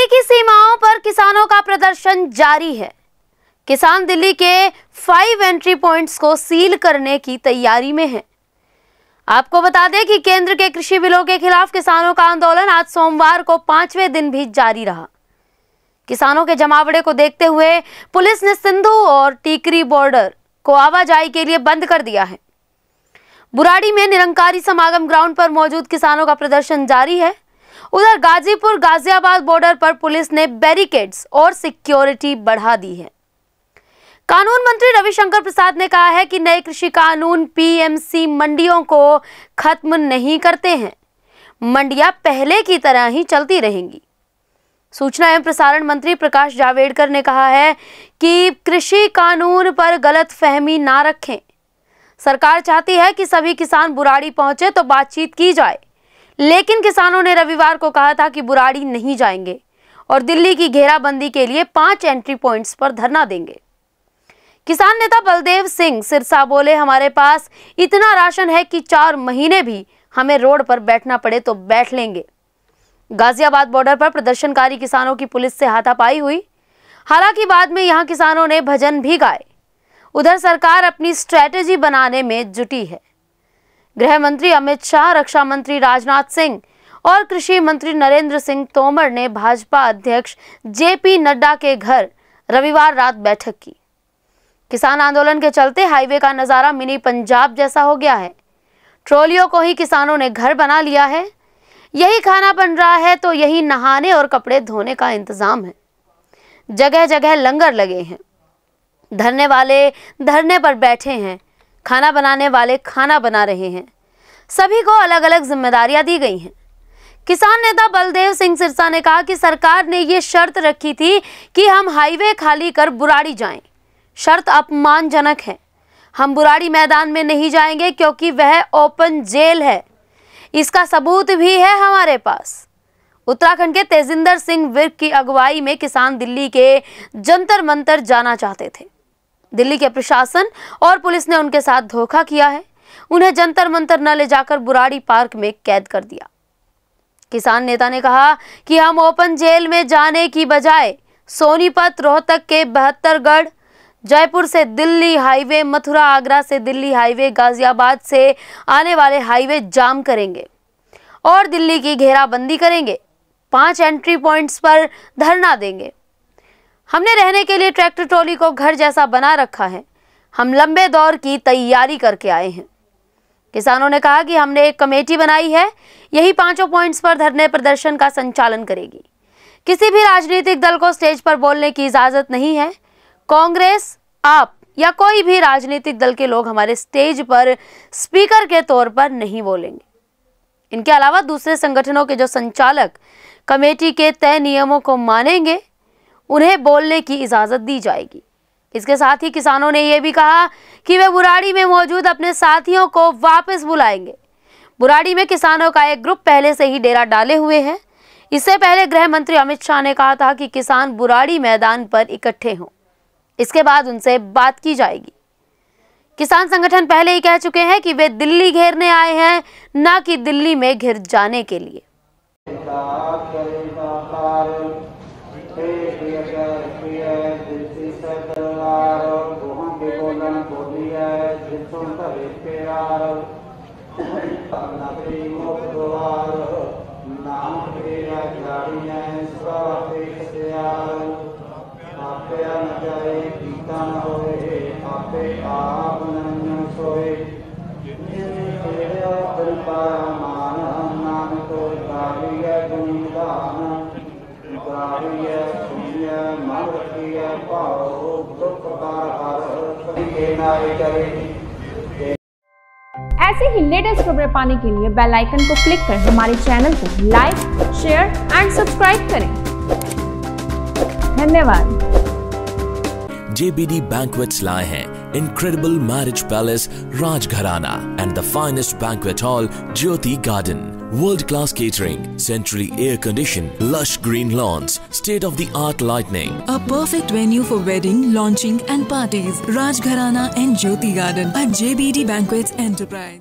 दिल्ली की सीमाओं पर किसानों का प्रदर्शन जारी है किसान दिल्ली के फाइव एंट्री पॉइंट्स को सील करने की तैयारी में है आपको बता दें कि केंद्र के कृषि बिलों के खिलाफ किसानों का आंदोलन आज सोमवार को पांचवें दिन भी जारी रहा किसानों के जमावड़े को देखते हुए पुलिस ने सिंधु और टीकरी बॉर्डर को आवाजाही के लिए बंद कर दिया है बुराड़ी में निरंकारी समागम ग्राउंड पर मौजूद किसानों का प्रदर्शन जारी है उधर गाजीपुर गाजियाबाद बॉर्डर पर पुलिस ने बैरिकेड्स और सिक्योरिटी बढ़ा दी है कानून मंत्री रविशंकर प्रसाद ने कहा है कि नए कृषि कानून पीएमसी मंडियों को खत्म नहीं करते हैं मंडियां पहले की तरह ही चलती रहेंगी सूचना एवं प्रसारण मंत्री प्रकाश जावड़ेकर ने कहा है कि कृषि कानून पर गलत फहमी ना रखें सरकार चाहती है कि सभी किसान बुराड़ी पहुंचे तो बातचीत की जाए लेकिन किसानों ने रविवार को कहा था कि बुराड़ी नहीं जाएंगे और दिल्ली की घेराबंदी के लिए पांच एंट्री पॉइंट्स पर धरना देंगे किसान नेता बलदेव सिंह सिरसा बोले हमारे पास इतना राशन है कि चार महीने भी हमें रोड पर बैठना पड़े तो बैठ लेंगे गाजियाबाद बॉर्डर पर प्रदर्शनकारी किसानों की पुलिस से हाथापाई हुई हालांकि बाद में यहां किसानों ने भजन भी गाए उधर सरकार अपनी स्ट्रेटेजी बनाने में जुटी है गृह मंत्री अमित शाह रक्षा मंत्री राजनाथ सिंह और कृषि मंत्री नरेंद्र सिंह तोमर ने भाजपा अध्यक्ष जेपी नड्डा के घर रविवार रात बैठक की किसान आंदोलन के चलते हाईवे का नज़ारा मिनी पंजाब जैसा हो गया है ट्रोलियों को ही किसानों ने घर बना लिया है यही खाना बन रहा है तो यही नहाने और कपड़े धोने का इंतजाम है जगह जगह लंगर लगे हैं धरने वाले धरने पर बैठे हैं खाना बनाने वाले खाना बना रहे हैं सभी को अलग अलग जिम्मेदारियां दी गई हैं किसान नेता बलदेव सिंह सिरसा ने कहा कि सरकार ने ये शर्त रखी थी कि हम हाईवे खाली कर बुराड़ी जाएं। शर्त अपमानजनक है हम बुराड़ी मैदान में नहीं जाएंगे क्योंकि वह ओपन जेल है इसका सबूत भी है हमारे पास उत्तराखंड के तेजिंदर सिंह विर्क की अगुवाई में किसान दिल्ली के जंतर मंतर जाना चाहते थे दिल्ली के प्रशासन और पुलिस ने उनके साथ धोखा किया है उन्हें जंतर मंतर न ले जाकर बुराड़ी पार्क में कैद कर दिया किसान नेता ने कहा कि हम ओपन जेल में जाने की बजाय सोनीपत रोहतक के बहत्तरगढ़ जयपुर से दिल्ली हाईवे मथुरा आगरा से दिल्ली हाईवे गाजियाबाद से आने वाले हाईवे जाम करेंगे और दिल्ली की घेराबंदी करेंगे पांच एंट्री पॉइंट्स पर धरना देंगे हमने रहने के लिए ट्रैक्टर ट्रॉली को घर जैसा बना रखा है हम लंबे दौर की तैयारी करके आए हैं किसानों ने कहा कि हमने एक कमेटी बनाई है यही पांचों पॉइंट्स पर धरने प्रदर्शन का संचालन करेगी किसी भी राजनीतिक दल को स्टेज पर बोलने की इजाज़त नहीं है कांग्रेस आप या कोई भी राजनीतिक दल के लोग हमारे स्टेज पर स्पीकर के तौर पर नहीं बोलेंगे इनके अलावा दूसरे संगठनों के जो संचालक कमेटी के तय नियमों को मानेंगे उन्हें बोलने की इजाज़त दी जाएगी इसके साथ ही किसानों ने यह भी कहा कि वे बुराड़ी में मौजूद अपने साथियों को वापस बुलाएंगे बुराड़ी में किसानों का एक ग्रुप पहले से ही डेरा डाले हुए हैं इससे पहले गृह मंत्री अमित शाह ने कहा था कि किसान बुराड़ी मैदान पर इकट्ठे हों इसके बाद उनसे बात की जाएगी किसान संगठन पहले ही कह चुके हैं कि वे दिल्ली घेरने आए हैं ना कि दिल्ली में घिर जाने के लिए तविपेरार नगरी मुखद्वार नाम क्रीड़ा खिलाड़ियाँ स्वार्थिक स्यार आपे न जाए पीता न होए आपे आप न सोए परमान नाम को गावीय गुणगान गावीय सुनिय मन रखिय पाओ दुख बार बार के नारी करे ऐसे ही लेटेस्ट खबरें पाने के लिए बेल आइकन को क्लिक कर हमारे चैनल को लाइक शेयर एंड सब्सक्राइब करें धन्यवाद JBD Banquets लाए हैं incredible marriage palace Rajgharana and the finest banquet hall Jyoti Garden. World-class catering, centrally air-conditioned, lush green lawns, state-of-the-art lighting. A perfect venue for wedding, launching and parties. Rajgharana and Jyoti Garden at JBD Banquets Enterprise.